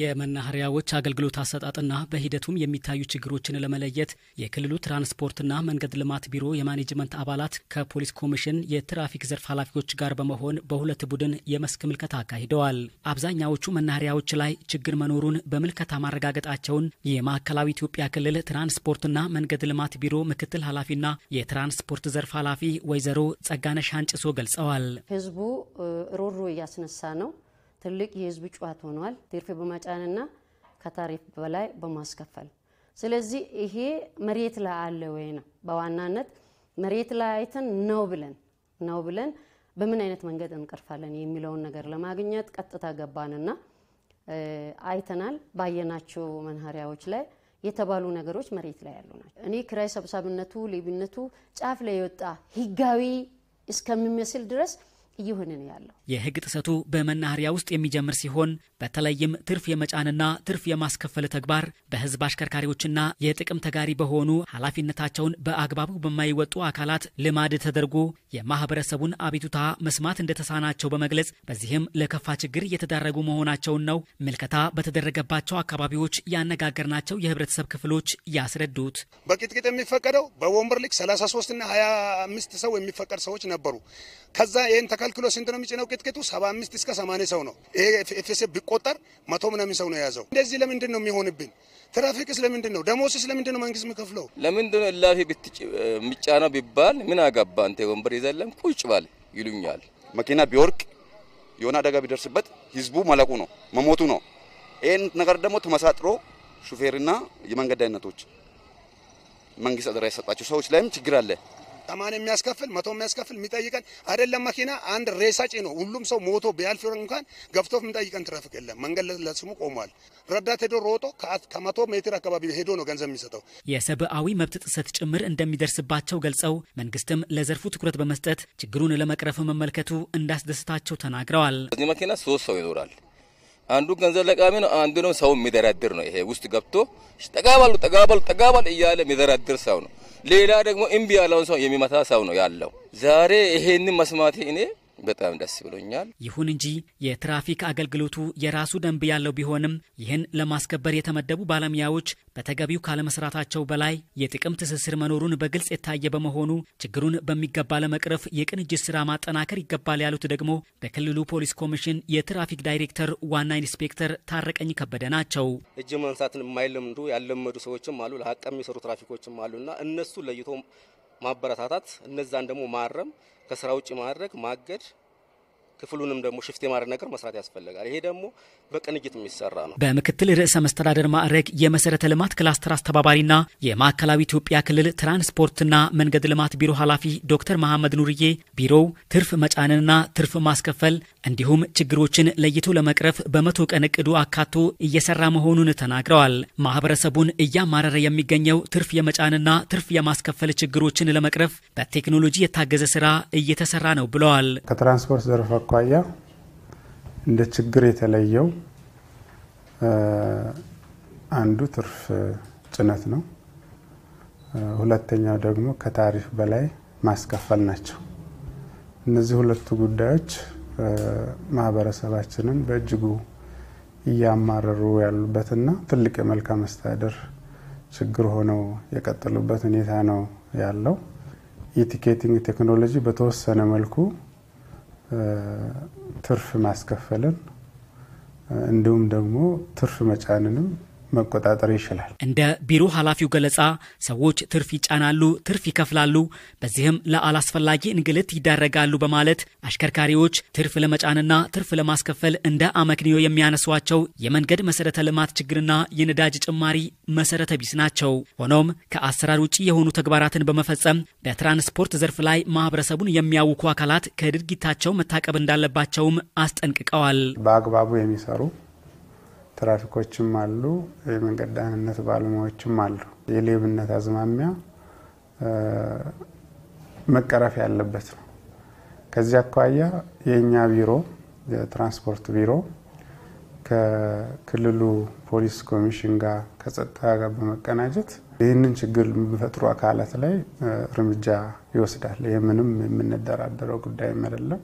የመናኸሪያዎች አገልግሎት አሰጣጥና በሂደቱም የሚታዩ ችግሮችን ለመለየት የክልሉ ትራንስፖርትና መንገድ ልማት ቢሮ የማኔጅመንት አባላት ከፖሊስ ኮሚሽን የትራፊክ ዘርፍ ኃላፊዎች ጋር በመሆን በሁለት ቡድን የመስክ ምልከታ አካሂደዋል። አብዛኛዎቹ መናኸሪያዎች ላይ ችግር መኖሩን በምልከታ ማረጋገጣቸውን የማዕከላዊ ኢትዮጵያ ክልል ትራንስፖርትና መንገድ ልማት ቢሮ ምክትል ኃላፊና የትራንስፖርት ዘርፍ ኃላፊ ወይዘሮ ጸጋነሽ አንጭሶ ገልጸዋል። ህዝቡ ሮሮ እያስነሳ ነው ትልቅ የህዝብ ጩኸት ሆኗል። ትርፍ በመጫንና ከታሪፍ በላይ በማስከፈል ስለዚህ ይሄ መሬት ላይ አለ ወይ ነው በዋናነት መሬት ላይ አይተን ነው ብለን ነው ብለን በምን አይነት መንገድ እንቀርፋለን የሚለውን ነገር ለማግኘት ቀጥታ ገባንና አይተናል። ባየናቸው መናኸሪያዎች ላይ የተባሉ ነገሮች መሬት ላይ ያሉ ናቸው። እኔ ክራይ ሰብሳቢነቱ፣ ሌብነቱ ጫፍ ላይ የወጣ ህጋዊ እስከሚመስል ድረስ እየሆነ ነው ያለው። የህግ ጥሰቱ በመናኸሪያ ውስጥ የሚጀምር ሲሆን በተለይም ትርፍ የመጫንና ትርፍ የማስከፈል ተግባር በህዝብ አሽከርካሪዎችና የጥቅም ተጋሪ በሆኑ ኃላፊነታቸውን በአግባቡ በማይወጡ አካላት ልማድ ተደርጎ የማህበረሰቡን አቤቱታ መስማት እንደተሳናቸው በመግለጽ በዚህም ለከፋ ችግር እየተዳረጉ መሆናቸውን ነው ምልከታ በተደረገባቸው አካባቢዎች ያነጋገርናቸው የህብረተሰብ ክፍሎች ያስረዱት። በቅጥቅጥ የሚፈቀደው በወንበር ልክ 33 እና 25 ሰው የሚፈቀድ ሰዎች ነበሩ። ከዛ ይህን ተከል አንድ ኪሎ ስንት ነው የሚጭነው? ቅጥቅጡ ሰባ አምስት እስከ ሰማንያ ሰው ነው። ይሄ ቢቆጠር መቶ ምናምን ሰው ነው የያዘው። እንደዚህ ለምንድን ነው የሚሆንብን? ትራፊክስ ለምንድን ነው? ደሞስስ ለምንድን ነው መንግስት የሚከፍለው? ለምንድን ነው እላፊ የሚጫነው ቢባል ምን አጋባ አንተ ወንበር ይዘለም ቁጭ ባል ይሉኛል። መኪና ቢወርቅ የሆነ አደጋ ቢደርስበት ህዝቡ መለቁ ነው መሞቱ ነው። ይህን ነገር ደግሞ ተመሳጥሮ ሹፌርና የመንገድ አይነቶች መንግስት አደራ የሰጣቸው ሰዎች ላይም ችግር አለ። ሰማንያ የሚያስከፍል መቶ የሚያስከፍል የሚጠይቀን አይደለም። መኪና አንድ ሬሳ ጭኖ ሁሉም ሰው ሞቶ ቢያልፍ እንኳን ገብቶ የሚጠይቀን ትራፊክ የለም። መንገድ ለስሙ ቆሟል። ረዳት ሄዶ ሮጦ ከመቶ ሜትር አካባቢ ሄዶ ነው ገንዘብ የሚሰጠው። የሰብአዊ መብት ጥሰት ጭምር እንደሚደርስባቸው ገልጸው መንግስትም ለዘርፉ ትኩረት በመስጠት ችግሩን ለመቅረፍ መመልከቱ እንዳስደስታቸው ተናግረዋል። እዚህ መኪና ሶስት ሰው ይኖራል። አንዱ ገንዘብ ለቃሚ ነው፣ አንዱ ነው ሰው የሚደራድር ነው። ይሄ ውስጥ ገብቶ ጠጋባሉ ጠጋባሉ ጠጋባሉ እያለ የሚደራድር ሰው ነው። ሌላ ደግሞ እምቢ ያለውን ሰው የሚመታ ሰው ነው ያለው። ዛሬ ይሄንን መስማቴ እኔ በጣም ደስ ብሎኛል። ይሁን እንጂ የትራፊክ አገልግሎቱ የራሱ ደንብ ያለው ቢሆንም ይህን ለማስከበር የተመደቡ ባለሙያዎች በተገቢው ካለመስራታቸው በላይ የጥቅም ትስስር መኖሩን በግልጽ የታየ በመሆኑ ችግሩን በሚገባ ለመቅረፍ የቅንጅት ስራ ማጠናከር ይገባል ያሉት ደግሞ በክልሉ ፖሊስ ኮሚሽን የትራፊክ ዳይሬክተር ዋና ኢንስፔክተር ታረቀኝ ከበደ ናቸው። እጅ ማንሳትን የማይለምዱ ያለመዱ ሰዎችም አሉ፣ ለሀቅ የሚሰሩ ትራፊኮችም አሉና እነሱ ለይቶ ማበረታታት፣ እነዛን ደግሞ ማረም፣ ከስራ ውጭ ማድረግ፣ ማገድ ክፍሉንም ደግሞ ሽፍት የማድረግ ነገር መስራት ያስፈልጋል። ይሄ ደግሞ በቅንጅት የሚሰራ ነው። በምክትል ርዕሰ መስተዳደር ማዕረግ የመሰረተ ልማት ክላስተር አስተባባሪና የማዕከላዊ ኢትዮጵያ ክልል ትራንስፖርትና መንገድ ልማት ቢሮ ኃላፊ ዶክተር መሐመድ ኑርዬ ቢሮው ትርፍ መጫንና ትርፍ ማስከፈል እንዲሁም ችግሮችን ለይቶ ለመቅረፍ በመቶ ቀን እቅዱ አካቶ እየሰራ መሆኑን ተናግረዋል። ማህበረሰቡን እያማረረ የሚገኘው ትርፍ የመጫንና ትርፍ የማስከፈል ችግሮችን ለመቅረፍ በቴክኖሎጂ የታገዘ ስራ እየተሰራ ነው ብለዋል። ከትራንስፖርት ዘርፍ አኳያ እንደ ችግር የተለየው አንዱ ትርፍ ጭነት ነው። ሁለተኛው ደግሞ ከታሪፍ በላይ ማስከፈል ናቸው። እነዚህ ሁለቱ ጉዳዮች ማህበረሰባችንን በእጅጉ እያማረሩ ያሉበትና ትልቅ የመልካም መስተዳደር ችግር ሆነው የቀጠሉበት ሁኔታ ነው ያለው። የቲኬቲንግ ቴክኖሎጂ በተወሰነ መልኩ ትርፍ ማስከፈልን እንዲሁም ደግሞ ትርፍ መጫንንም መቆጣጠር ይችላል። እንደ ቢሮ ኃላፊው ገለጻ ሰዎች ትርፍ ይጫናሉ፣ ትርፍ ይከፍላሉ፣ በዚህም ለአላስፈላጊ እንግልት ይዳረጋሉ በማለት አሽከርካሪዎች ትርፍ ለመጫንና ትርፍ ለማስከፈል እንደ አመክንዮ የሚያነሷቸው የመንገድ መሰረተ ልማት ችግርና የነዳጅ ጭማሪ መሰረተ ቢስ ናቸው። ሆኖም ከአሰራር ውጭ የሆኑ ተግባራትን በመፈጸም በትራንስፖርት ዘርፍ ላይ ማህበረሰቡን የሚያውኩ አካላት ከድርጊታቸው መታቀብ እንዳለባቸውም አስጠንቅቀዋል። በአግባቡ የሚሰሩ ትራፊኮችም አሉ፣ የመንገድ ደህንነት ባለሙያዎችም አሉ። የሌብነት አዝማሚያ መቀረፍ ያለበት ነው። ከዚህ አኳያ የእኛ ቢሮ የትራንስፖርት ቢሮ ከክልሉ ፖሊስ ኮሚሽን ጋር ከጸጥታ ጋር በመቀናጀት ይህንን ችግር የሚፈጥሩ አካላት ላይ እርምጃ ይወስዳል። ይህ ምንም የምንደራደረው ጉዳይ አይደለም።